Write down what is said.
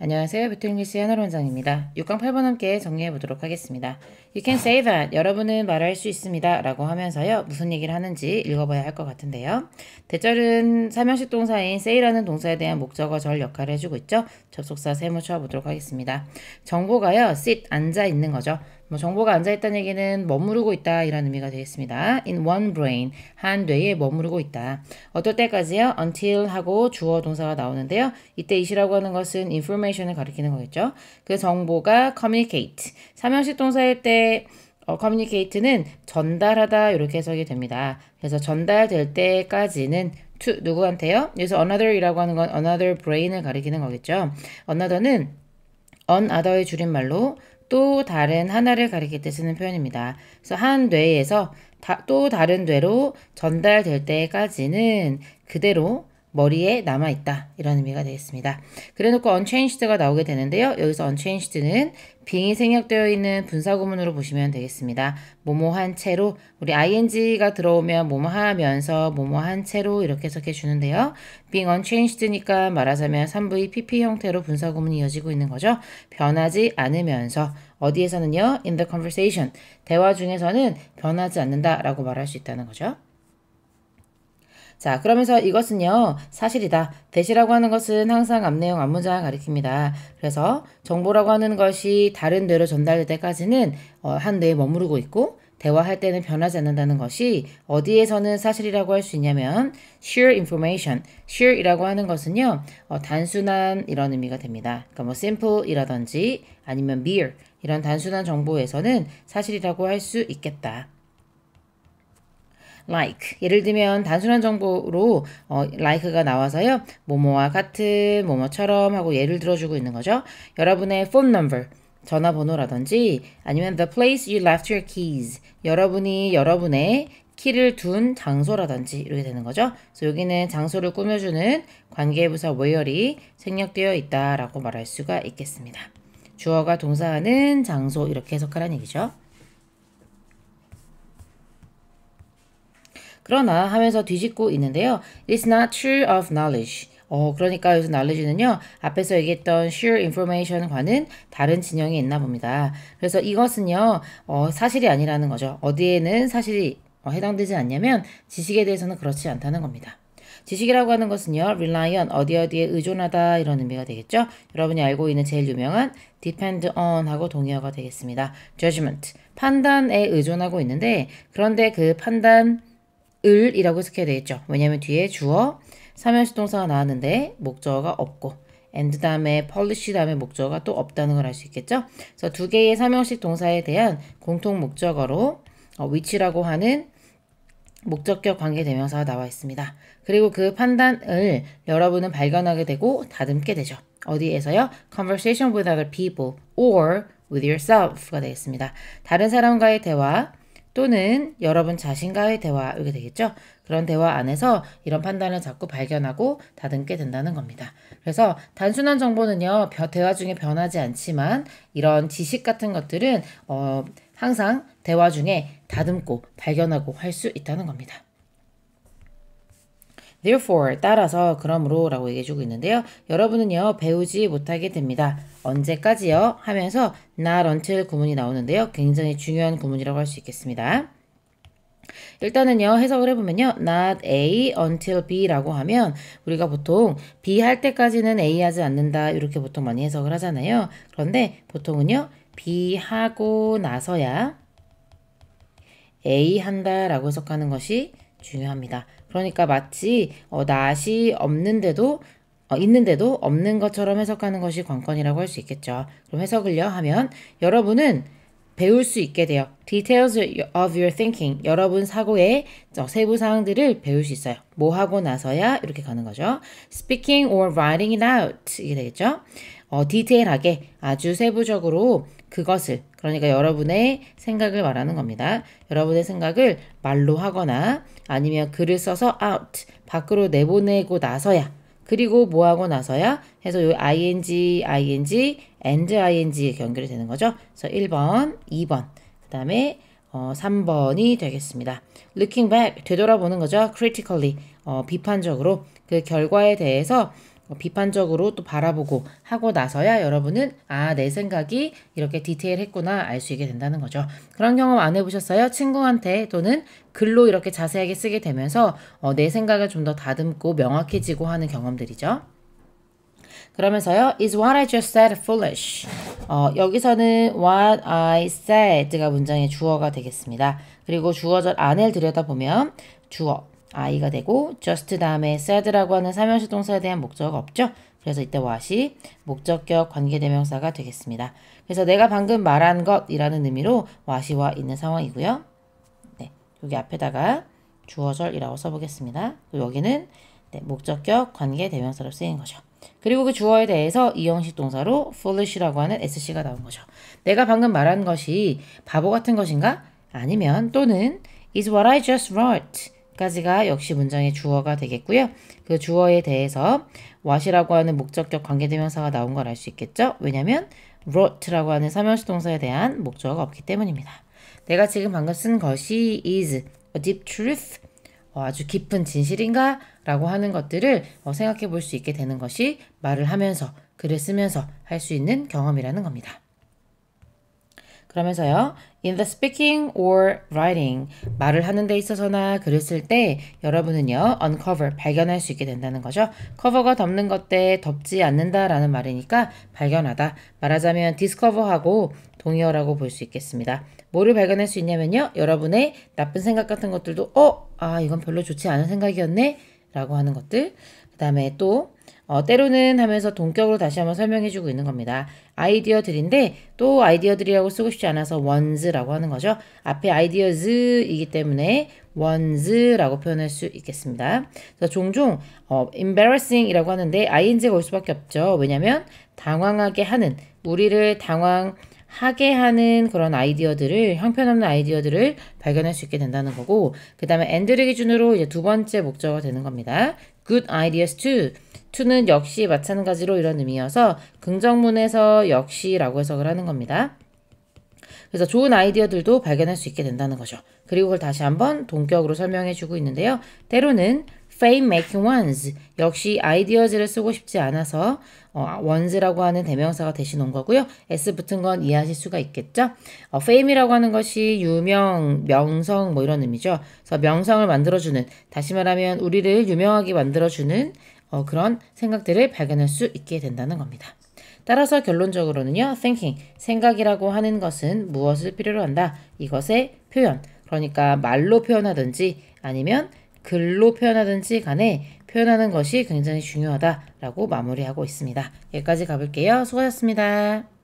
안녕하세요. 배틀뉴스의 하나 원장입니다. 6강 8번 함께 정리해 보도록 하겠습니다. You can say that. 여러분은 말할 수 있습니다. 라고 하면서요. 무슨 얘기를 하는지 읽어봐야 할 것 같은데요. 대절은 삼형식 동사인 say라는 동사에 대한 목적어 절 역할을 해주고 있죠. 접속사 세무 쳐보도록 하겠습니다. 정보가요. sit, 앉아 있는 거죠. 뭐 정보가 앉아있다는 얘기는 머무르고 있다 이런 의미가 되겠습니다. In one brain, 한 뇌에 머무르고 있다. 어떨 때까지요? Until 하고 주어 동사가 나오는데요. 이때 이시라고 하는 것은 information을 가리키는 거겠죠. 그 정보가 communicate, 삼형식 동사일 때 어, communicate는 전달하다 이렇게 해석이 됩니다. 그래서 전달될 때까지는 to 누구한테요? 여기서 another이라고 하는 건 another brain을 가리키는 거겠죠. another는 on other의 줄임말로 또 다른 하나를 가리킬 때 쓰는 표현입니다. 그래서 한 뇌에서 다, 또 다른 뇌로 전달될 때까지는 그대로 머리에 남아있다. 이런 의미가 되겠습니다. 그래놓고 unchanged가 나오게 되는데요. 여기서 unchanged는 빙이 생략되어 있는 분사구문으로 보시면 되겠습니다. 모모한 채로 우리 ing가 들어오면 모모 하면서 모모한 채로 이렇게 해석해 주는데요. being unchanged니까 말하자면 3부의 pp 형태로 분사구문이 이어지고 있는 거죠. 변하지 않으면서 어디에서는요? in the conversation 대화 중에서는 변하지 않는다라고 말할 수 있다는 거죠. 자 그러면서 이것은요 사실이다. 대시라고 하는 것은 항상 앞내용 앞문장 가리킵니다. 그래서 정보라고 하는 것이 다른 뇌로 전달될 때까지는 어, 한 뇌에 머무르고 있고 대화할 때는 변하지 않는다는 것이 어디에서는 사실이라고 할 수 있냐면 sheer information, s h e e 이라고 하는 것은요 어, 단순한 이런 의미가 됩니다. 그러니까 뭐 simple이라든지 아니면 mere 이런 단순한 정보에서는 사실이라고 할 수 있겠다. like. 예를 들면 단순한 정보로 어, like가 나와서요. 뭐뭐와 같은, 뭐뭐처럼 하고 예를 들어주고 있는 거죠. 여러분의 phone number. 전화번호라든지 아니면 the place you left your keys 여러분이 여러분의 키를 둔 장소라든지 이렇게 되는 거죠. 그래서 여기는 장소를 꾸며주는 관계부사 웨어이 생략되어 있다라고 말할 수가 있겠습니다. 주어가 동사하는 장소 이렇게 해석하라는 얘기죠. 그러나 하면서 뒤집고 있는데요. It's not t r u e of knowledge. 어, 그러니까 여기서 knowledge는요, 앞에서 얘기했던 sure information과는 다른 진영이 있나 봅니다. 그래서 이것은요, 어, 사실이 아니라는 거죠. 어디에는 사실이 어, 해당되지 않냐면 지식에 대해서는 그렇지 않다는 겁니다. 지식이라고 하는 것은요, rely on, 어디 어디에 의존하다 이런 의미가 되겠죠. 여러분이 알고 있는 제일 유명한 depend on 하고 동의어가 되겠습니다. judgment, 판단에 의존하고 있는데, 그런데 그 판단, 을이라고 해석해야 되겠죠. 왜냐하면 뒤에 주어, 3형식 동사가 나왔는데 목적어가 없고 and 다음에 polish 다음에 목적어가 또 없다는 걸 알 수 있겠죠. 그래서 두 개의 3형식 동사에 대한 공통 목적어로 어, 위치라고 하는 목적격 관계대명사가 나와 있습니다. 그리고 그 판단을 여러분은 발견하게 되고 다듬게 되죠. 어디에서요? conversation with other people or with yourself가 되겠습니다. 다른 사람과의 대화 또는 여러분 자신과의 대화 이게 되겠죠? 그런 대화 안에서 이런 판단을 자꾸 발견하고 다듬게 된다는 겁니다. 그래서 단순한 정보는요. 대화 중에 변하지 않지만 이런 지식 같은 것들은 어, 항상 대화 중에 다듬고 발견하고 할 수 있다는 겁니다. Therefore, 따라서 그러므로라고 얘기해주고 있는데요. 여러분은요 배우지 못하게 됩니다. 언제까지요? 하면서 not until 구문이 나오는데요. 굉장히 중요한 구문이라고 할 수 있겠습니다. 일단은요 해석을 해보면요 not A until B라고 하면 우리가 보통 B 할 때까지는 A 하지 않는다 이렇게 보통 많이 해석을 하잖아요 그런데 보통은요 B 하고 나서야 A 한다 라고 해석하는 것이 중요합니다 그러니까 마치 어, 낫이 없는데도 어, 있는데도 없는 것처럼 해석하는 것이 관건이라고 할 수 있겠죠. 그럼 해석을요 하면 여러분은 배울 수 있게 돼요. Details of your thinking. 여러분 사고의 세부 사항들을 배울 수 있어요. 뭐 하고 나서야 이렇게 가는 거죠. Speaking or writing it out 이게 되겠죠. 어, 디테일하게 아주 세부적으로 그것을 그러니까 여러분의 생각을 말하는 겁니다. 여러분의 생각을 말로 하거나 아니면 글을 써서 out 밖으로 내보내고 나서야 그리고 뭐 하고 나서야 해서 요 ing, ing, and ing에 연결이 되는 거죠. 그래서 1번, 2번, 그 다음에 어, 3번이 되겠습니다. looking back, 되돌아보는 거죠. critically, 어, 비판적으로 그 결과에 대해서 어, 비판적으로 또 바라보고 하고 나서야 여러분은 아, 내 생각이 이렇게 디테일했구나 알 수 있게 된다는 거죠. 그런 경험 안 해보셨어요? 친구한테 또는 글로 이렇게 자세하게 쓰게 되면서 어, 내 생각을 좀 더 다듬고 명확해지고 하는 경험들이죠. 그러면서요, is what I just said foolish? 어, 여기서는 what I said가 문장의 주어가 되겠습니다. 그리고 주어절 안을 들여다보면 주어, I가 되고 just 다음에 said라고 하는 삼형식 동사에 대한 목적 없죠. 그래서 이때 what이 목적격 관계대명사가 되겠습니다. 그래서 내가 방금 말한 것이라는 의미로 what이 와 있는 상황이고요. 네, 여기 앞에다가 주어절이라고 써보겠습니다. 여기는 네, 목적격 관계대명사로 쓰인 거죠. 그리고 그 주어에 대해서 이형식 동사로 foolish라고 하는 sc가 나온 거죠. 내가 방금 말한 것이 바보 같은 것인가? 아니면 또는 is what I just wrote 까지가 역시 문장의 주어가 되겠고요. 그 주어에 대해서 w a s 이라고 하는 목적격 관계대명사가 나온 걸 알 수 있겠죠? 왜냐면 하 wrote라고 하는 삼형식 동사에 대한 목적어가 없기 때문입니다. 내가 지금 방금 쓴 것이 is a deep truth 어, 아주 깊은 진실인가? 라고 하는 것들을 어, 생각해 볼 수 있게 되는 것이 말을 하면서 글을 쓰면서 할 수 있는 경험이라는 겁니다. 그러면서요. In the speaking or writing 말을 하는 데 있어서나 글을 쓸 때 여러분은요. uncover 발견할 수 있게 된다는 거죠. cover가 덮는 것 때 덮지 않는다라는 말이니까 발견하다 말하자면 discover하고 동의어라고 볼 수 있겠습니다. 뭐를 발견할 수 있냐면요. 여러분의 나쁜 생각 같은 것들도 어? 아 이건 별로 좋지 않은 생각이었네 라고 하는 것들 그 다음에 또 어, 때로는 하면서 동격으로 다시 한번 설명해주고 있는 겁니다. 아이디어들인데 또 아이디어들이라고 쓰고 싶지 않아서 ones라고 하는 거죠. 앞에 ideas이기 때문에 ones라고 표현할 수 있겠습니다. 그래서 종종 어, embarrassing이라고 하는데 ing가 올 수밖에 없죠. 왜냐하면 당황하게 하는 우리를 당황 하게 하는 그런 아이디어들을 형편없는 아이디어들을 발견할 수 있게 된다는 거고 그 다음에 엔드를 기준으로 이제 두 번째 목적이 되는 겁니다. Good ideas too. to는 역시 마찬가지로 이런 의미여서 긍정문에서 역시라고 해석을 하는 겁니다. 그래서 좋은 아이디어들도 발견할 수 있게 된다는 거죠. 그리고 그걸 다시 한번 동격으로 설명해 주고 있는데요. 때로는 fame making ones 역시 아이디어즈를 쓰고 싶지 않아서 어, ones라고 하는 대명사가 대신 온 거고요. s 붙은 건 이해하실 수가 있겠죠. 어, fame이라고 하는 것이 유명, 명성 뭐 이런 의미죠. 그래서 명성을 만들어주는 다시 말하면 우리를 유명하게 만들어주는 어, 그런 생각들을 발견할 수 있게 된다는 겁니다. 따라서 결론적으로는요, thinking, 생각이라고 하는 것은 무엇을 필요로 한다. 이것의 표현, 그러니까 말로 표현하든지 아니면 글로 표현하든지 간에 표현하는 것이 굉장히 중요하다라고 마무리하고 있습니다. 여기까지 가볼게요. 수고하셨습니다.